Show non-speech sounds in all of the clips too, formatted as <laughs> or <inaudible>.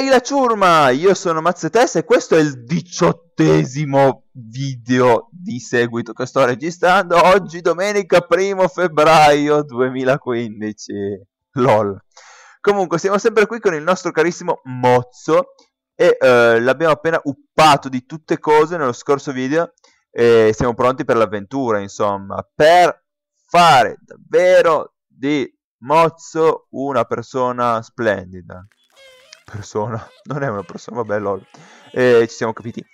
Ehi la ciurma, io sono Mazzetes e questo è il diciottesimo video di seguito che sto registrando oggi domenica 1 febbraio 2015. LOL. Comunque siamo sempre qui con il nostro carissimo Mozzo e eh, l'abbiamo appena uppato di tutte cose nello scorso video e siamo pronti per l'avventura, insomma, per fare davvero di Mozzo una persona splendida persona. <laughs> Non è una persona, vabbè, lol. E eh, ci siamo capiti.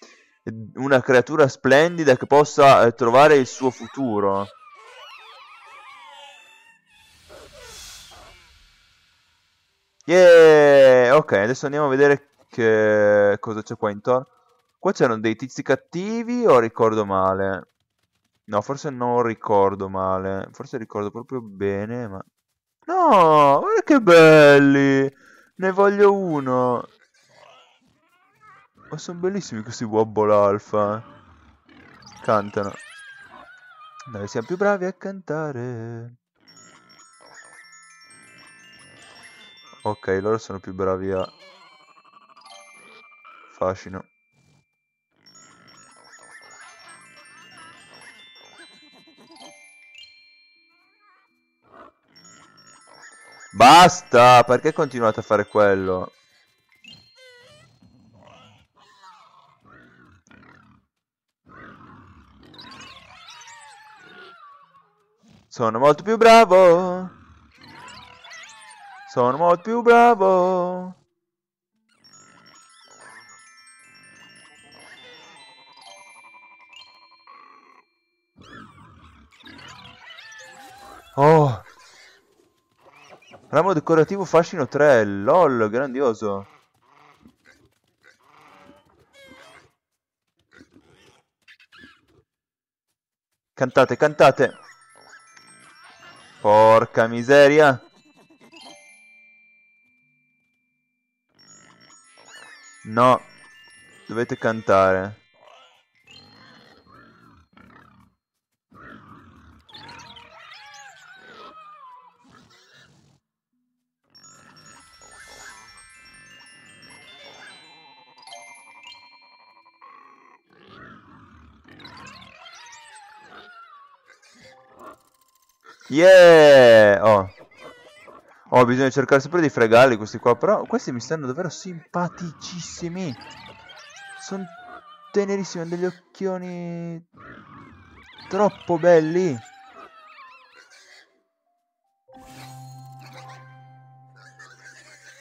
Una creatura splendida che possa eh, trovare il suo futuro. Yeah! Ok, adesso andiamo a vedere che... cosa c'è qua intorno. Qua c'erano dei tizi cattivi o ricordo male? No, forse non ricordo male. Forse ricordo proprio bene, ma... No, guarda che belli! Ne voglio uno. Ma sono bellissimi questi wobble alfa. Eh. Cantano. Noi siamo più bravi a cantare. Ok, loro sono più bravi a... Fascino. Basta, perché continuate a fare quello? Sono molto più bravo. Sono molto più bravo. Ramo decorativo fascino 3, lol, grandioso. Cantate, cantate. Porca miseria. No. Dovete cantare. Yeah! Oh. oh, bisogna cercare sempre di fregarli questi qua. Però questi mi stanno davvero simpaticissimi. Sono tenerissimi, hanno degli occhioni troppo belli.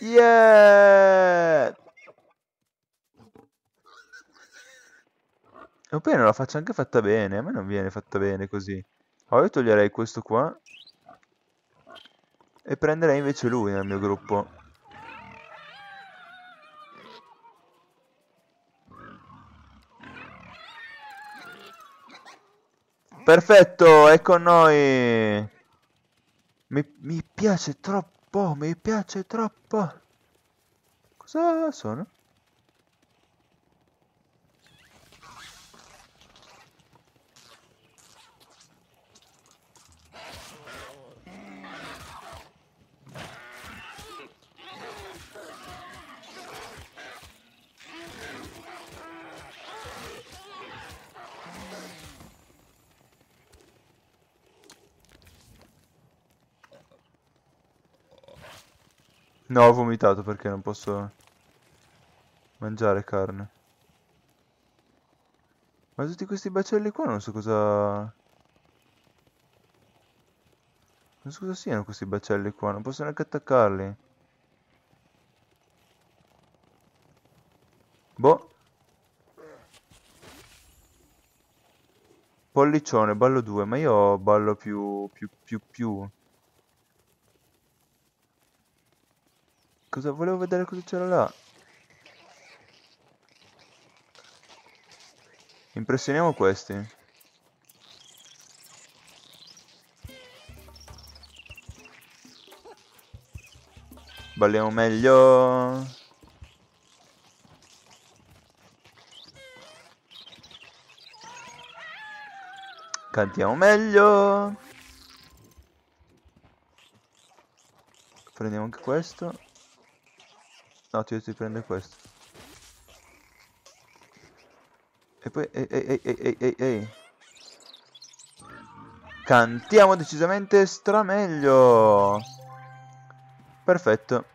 Yeah! E poi non la faccio anche fatta bene, a me non viene fatta bene così. Allora io toglierei questo qua. E prenderei invece lui nel mio gruppo. Perfetto, è con noi. Mi, mi piace troppo, mi piace troppo. Cosa sono? No, ho vomitato perché non posso mangiare carne. Ma tutti questi bacelli qua non so cosa... Non so cosa siano questi bacelli qua, non posso neanche attaccarli. Boh. Pollicione, ballo 2, ma io ballo più, più, più, più. Cosa volevo vedere cosa c'era là? Impressioniamo questi. Balliamo meglio. Cantiamo meglio. Prendiamo anche questo. No, ti, si prende questo. E poi... Ehi, ehi, ehi, ehi, ehi, ehi. Cantiamo decisamente strameglio. Perfetto.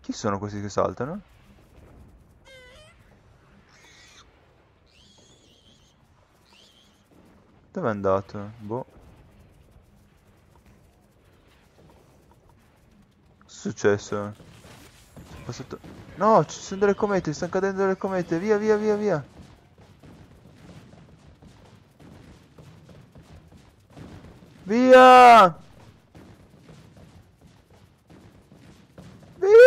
Chi sono questi che saltano? Dove è andato? Boh. successo? Passato... No, ci sono delle comete, stanno cadendo delle comete, via, via, via, via. Via! Via!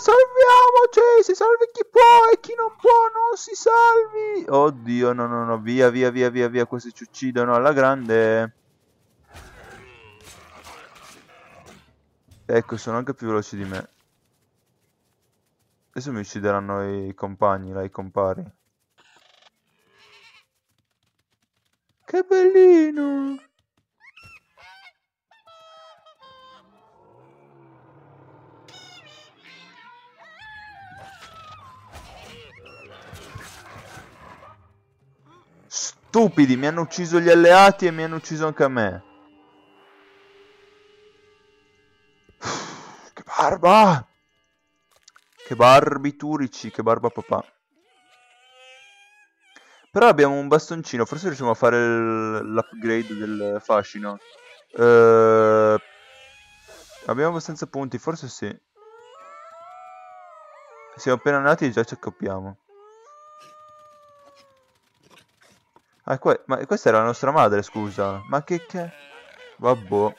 Salviamoci! Si salvi chi può e chi non può non si salvi! Oddio, no, no, no, via, via, via, via, via, questi ci uccidono alla grande. Ecco, sono anche più veloci di me. Adesso mi uccideranno i compagni, là, i compari. Che bellino! Stupidi, mi hanno ucciso gli alleati e mi hanno ucciso anche a me. barba! Che barbiturici, che barba papà. Però abbiamo un bastoncino, forse riusciamo a fare l'upgrade del fascino. Uh, abbiamo abbastanza punti, forse sì. Siamo appena nati e già ci accoppiamo. Ah, que ma questa era la nostra madre, scusa. Ma che che... Vabbò.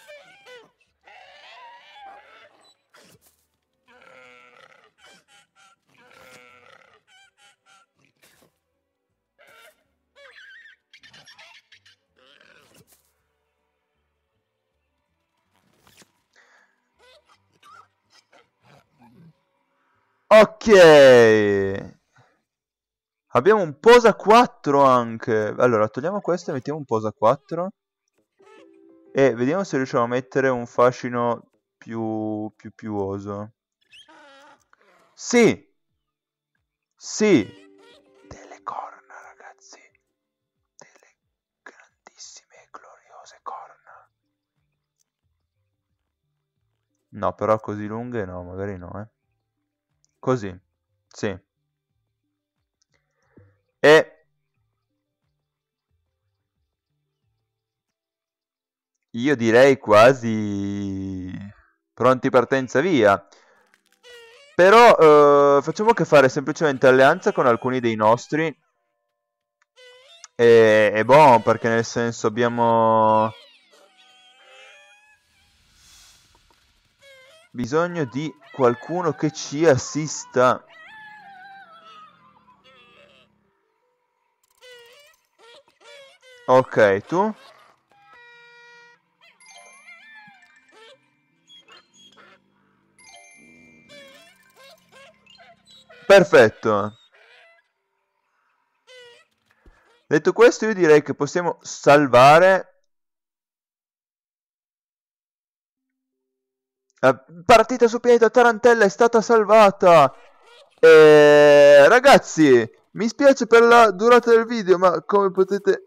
Ok. Abbiamo un posa 4 anche. Allora, togliamo questo e mettiamo un posa 4. E vediamo se riusciamo a mettere un fascino più, più, più Sì! Sì! Delle corna, ragazzi. Delle grandissime e gloriose corna. No, però così lunghe no, magari no, eh. Così, sì. E io direi quasi pronti partenza via. Però eh, facciamo che fare semplicemente alleanza con alcuni dei nostri. E, È boh, perché nel senso abbiamo... Bisogno di qualcuno che ci assista. Ok, tu? Perfetto. Detto questo io direi che possiamo salvare partita su pianeta Tarantella è stata salvata. E... Ragazzi, mi spiace per la durata del video, ma come potete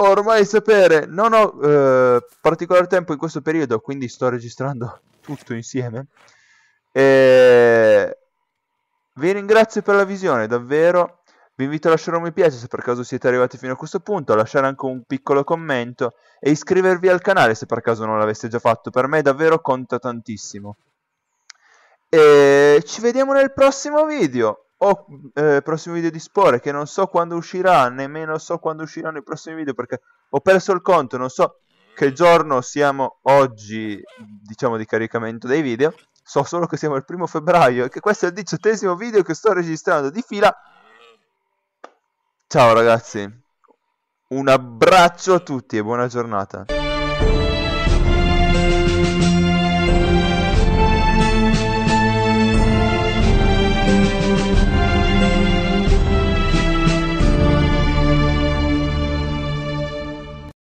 ormai sapere, non ho eh, particolare tempo in questo periodo, quindi sto registrando tutto insieme. E... Vi ringrazio per la visione, davvero. Vi invito a lasciare un mi piace se per caso siete arrivati fino a questo punto, a lasciare anche un piccolo commento e iscrivervi al canale se per caso non l'aveste già fatto, per me davvero conta tantissimo. E ci vediamo nel prossimo video, o eh, prossimo video di Spore, che non so quando uscirà, nemmeno so quando usciranno i prossimi video perché ho perso il conto, non so che giorno siamo oggi, diciamo, di caricamento dei video. So solo che siamo il primo febbraio e che questo è il diciottesimo video che sto registrando di fila Ciao ragazzi, un abbraccio a tutti e buona giornata.